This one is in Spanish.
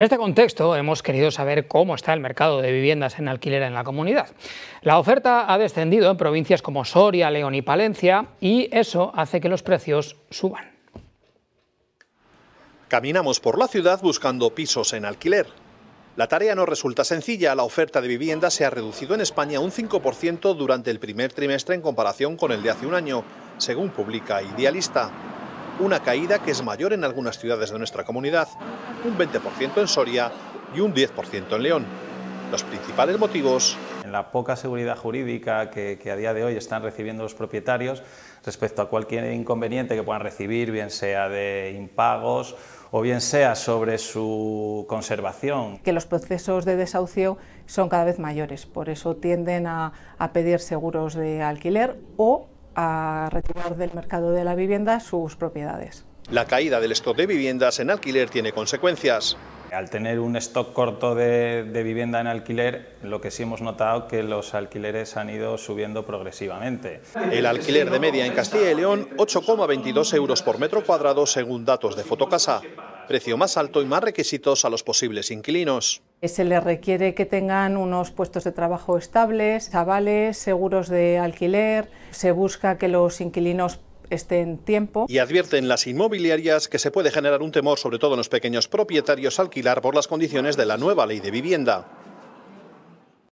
En este contexto hemos querido saber cómo está el mercado de viviendas en alquiler en la comunidad. La oferta ha descendido en provincias como Soria, León y Palencia y eso hace que los precios suban. Caminamos por la ciudad buscando pisos en alquiler. La tarea no resulta sencilla, la oferta de vivienda se ha reducido en España un 5% durante el primer trimestre en comparación con el de hace un año, según publica Idealista una caída que es mayor en algunas ciudades de nuestra comunidad, un 20% en Soria y un 10% en León. Los principales motivos... En la poca seguridad jurídica que, a día de hoy están recibiendo los propietarios respecto a cualquier inconveniente que puedan recibir, bien sea de impagos o bien sea sobre su conservación. Que los procesos de desahucio son cada vez mayores, por eso tienden a pedir seguros de alquiler o a retirar del mercado de la vivienda sus propiedades. La caída del stock de viviendas en alquiler tiene consecuencias. Al tener un stock corto de, vivienda en alquiler, lo que sí hemos notado es que los alquileres han ido subiendo progresivamente. El alquiler de media en Castilla y León, 8,22 euros por metro cuadrado según datos de Fotocasa. Precio más alto y más requisitos a los posibles inquilinos. Se les requiere que tengan unos puestos de trabajo estables, avales, seguros de alquiler, se busca que los inquilinos estén tiempo. Y advierten las inmobiliarias que se puede generar un temor, sobre todo en los pequeños propietarios, alquilar por las condiciones de la nueva ley de vivienda.